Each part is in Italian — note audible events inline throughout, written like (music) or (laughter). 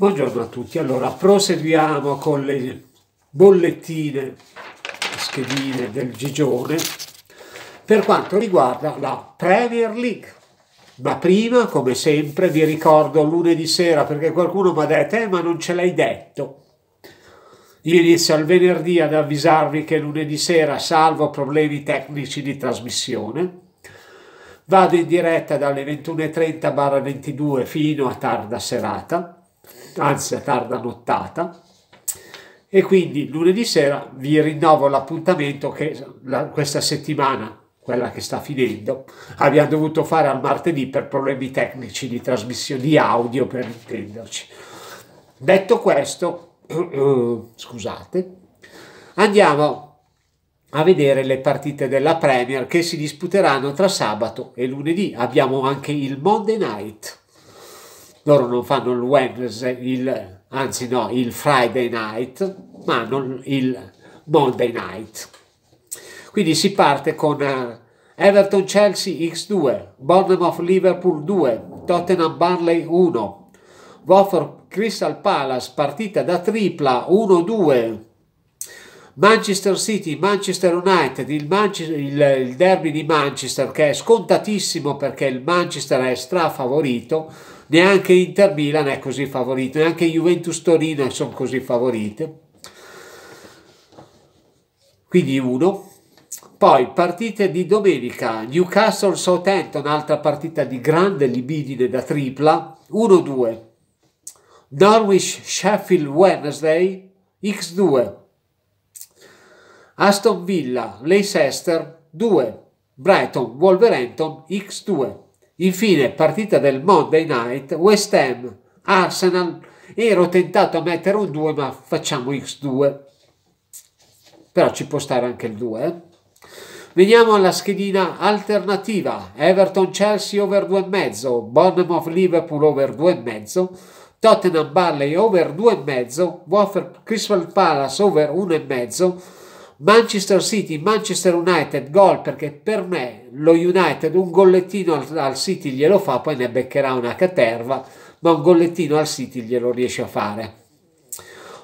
Buongiorno a tutti, allora proseguiamo con le bollettine, le schedine del Gigione per quanto riguarda la Premier League. Ma prima, come sempre, vi ricordo lunedì sera perché qualcuno mi ha detto eh, ma non ce l'hai detto. Io inizio il venerdì ad avvisarvi che lunedì sera, salvo problemi tecnici di trasmissione, vado in diretta dalle 21.30-22 fino a tarda serata anzi a tarda nottata. E quindi lunedì sera vi rinnovo l'appuntamento che la, questa settimana, quella che sta finendo, abbiamo dovuto fare al martedì per problemi tecnici di trasmissione di audio, per intenderci. Detto questo, (clears throat) scusate, andiamo a vedere le partite della Premier che si disputeranno tra sabato e lunedì. Abbiamo anche il Monday Night loro non fanno il Wednesday, il, anzi no, il Friday night, ma non il Monday night. Quindi si parte con eh, Everton Chelsea X2, Bournemouth Liverpool 2, Tottenham Barley 1, Wofford Crystal Palace partita da tripla 1-2 Manchester City, Manchester United, il, Manchester, il, il derby di Manchester che è scontatissimo perché il Manchester è strafavorito, neanche Inter Milan è così favorito, neanche Juventus Torino sono così favorite. Quindi uno. Poi partite di domenica, Newcastle Southampton, altra partita di grande libidine da tripla, 1-2. Norwich Sheffield Wednesday, X2. Aston Villa, Leicester 2, Brighton, Wolverhampton X2. Infine, partita del Monday Night, West Ham, Arsenal. Ero tentato a mettere un 2, ma facciamo X2. Però ci può stare anche il 2. Eh? Veniamo alla schedina alternativa. Everton Chelsea over 2,5, Bournemouth Liverpool over 2,5, Tottenham Barley over 2,5, wofford Crystal Palace over 1,5, Manchester City, Manchester United, gol perché per me lo United un gollettino al, al City glielo fa, poi ne beccherà una caterva, ma un gollettino al City glielo riesce a fare.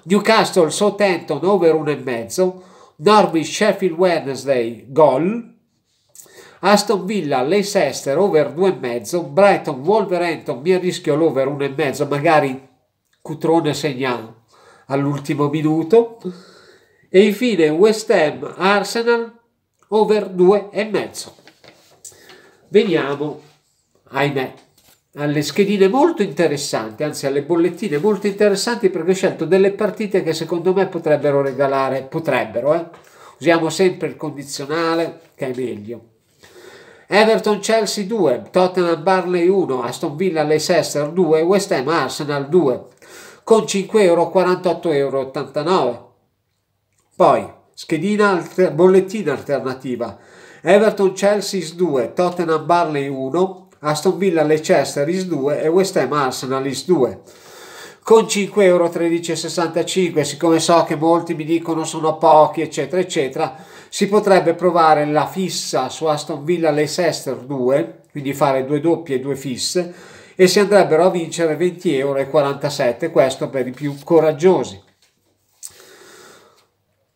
Newcastle, Southampton, over 1,5, Norwich, Sheffield Wednesday, gol, Aston Villa, Leicester, over 2,5, Brighton, Wolverhampton, mi rischio l'over 1,5, magari Cutrone segna all'ultimo minuto e infine West Ham Arsenal over 2,5. Veniamo, ahimè, alle schedine molto interessanti, anzi alle bollettine molto interessanti perché ho scelto delle partite che secondo me potrebbero regalare, potrebbero, eh? usiamo sempre il condizionale che è meglio. Everton Chelsea 2, Tottenham Barley 1, Aston Villa Leicester 2, West Ham Arsenal 2, con 5,48,89 euro poi, schedina alter- bollettina alternativa. Everton Chelsea 2, Tottenham Barley 1, Aston Villa Leicester is 2 e West Ham Arsenal is 2 con 5,13 euro 13,65 siccome so che molti mi dicono sono pochi eccetera eccetera si potrebbe provare la fissa su Aston Villa Leicester 2 quindi fare due doppie e due fisse e si andrebbero a vincere 20,47 euro questo per i più coraggiosi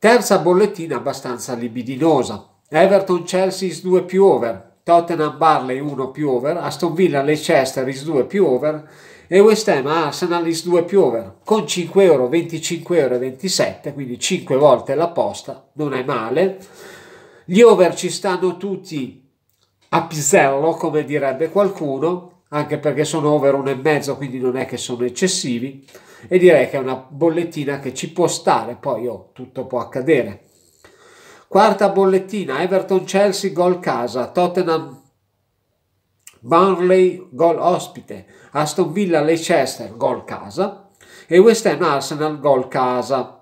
Terza bollettina abbastanza libidinosa. Everton Chelsea is 2 più over, Tottenham Barley 1 più over, Aston Villa Leicester is 2 più over e West Ham Arsenal is 2 più over con 5 euro, 25 euro e 27, quindi 5 volte la posta, non è male. Gli over ci stanno tutti a pisello, come direbbe qualcuno, anche perché sono over 1,5, quindi non è che sono eccessivi e direi che è una bollettina che ci può stare, poi oh, tutto può accadere. Quarta bollettina, Everton-Chelsea, gol casa, Tottenham Burnley, gol ospite, Aston Villa, Leicester, gol casa e West Ham Arsenal, gol casa.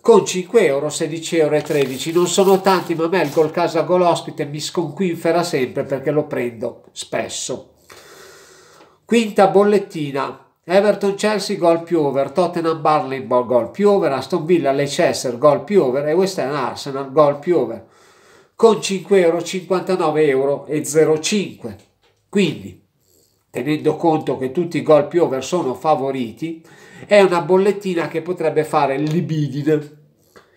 Con 5 euro, 16 euro e 13. Non sono tanti, ma a me il gol casa gol ospite mi sconquinfera sempre perché lo prendo spesso. Quinta bollettina, Everton Chelsea gol più over, Tottenham Barley gol più over, Aston Villa Leicester gol più over e West Ham Arsenal gol più over con 5,59 euro euro e 05. Quindi, tenendo conto che tutti i gol più over sono favoriti, è una bollettina che potrebbe fare libidine.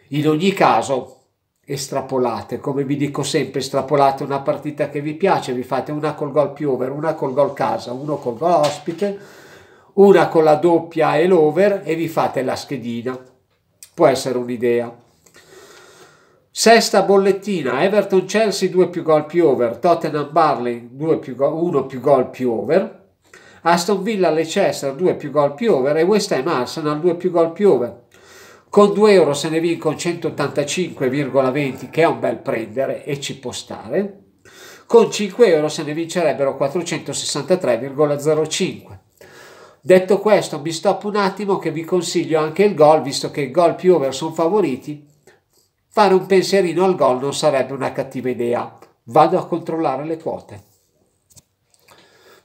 In ogni caso, estrapolate, come vi dico sempre, estrapolate una partita che vi piace, vi fate una col gol più over, una col gol casa, uno col gol ospite una con la doppia e l'over e vi fate la schedina. Può essere un'idea. Sesta bollettina, Everton Chelsea 2 più gol più over, Tottenham Barley 1 più, più gol più over, Aston Villa Leicester 2 più gol più over e West Ham Arsenal 2 più gol più over. Con 2 euro se ne vincono 185,20 che è un bel prendere e ci può stare. Con 5 euro se ne vincerebbero 463,05. Detto questo, mi stop un attimo che vi consiglio anche il gol, visto che i gol più over sono favoriti. Fare un pensierino al gol non sarebbe una cattiva idea. Vado a controllare le quote.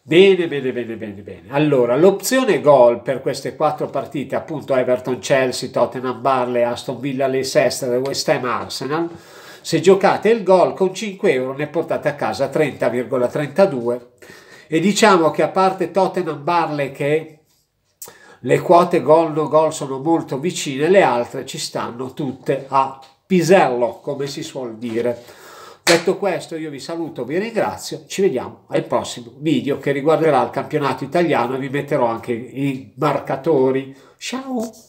Bene, bene, bene, bene, bene. Allora, l'opzione gol per queste quattro partite, appunto Everton, Chelsea, Tottenham, Barley, Aston Villa, Leicester, West Ham, Arsenal, se giocate il gol con 5 euro ne portate a casa 30,32 e diciamo che a parte Tottenham Barley che le quote gol no gol sono molto vicine, le altre ci stanno tutte a pisello, come si suol dire. Detto questo io vi saluto, vi ringrazio, ci vediamo al prossimo video che riguarderà il campionato italiano e vi metterò anche i marcatori. Ciao!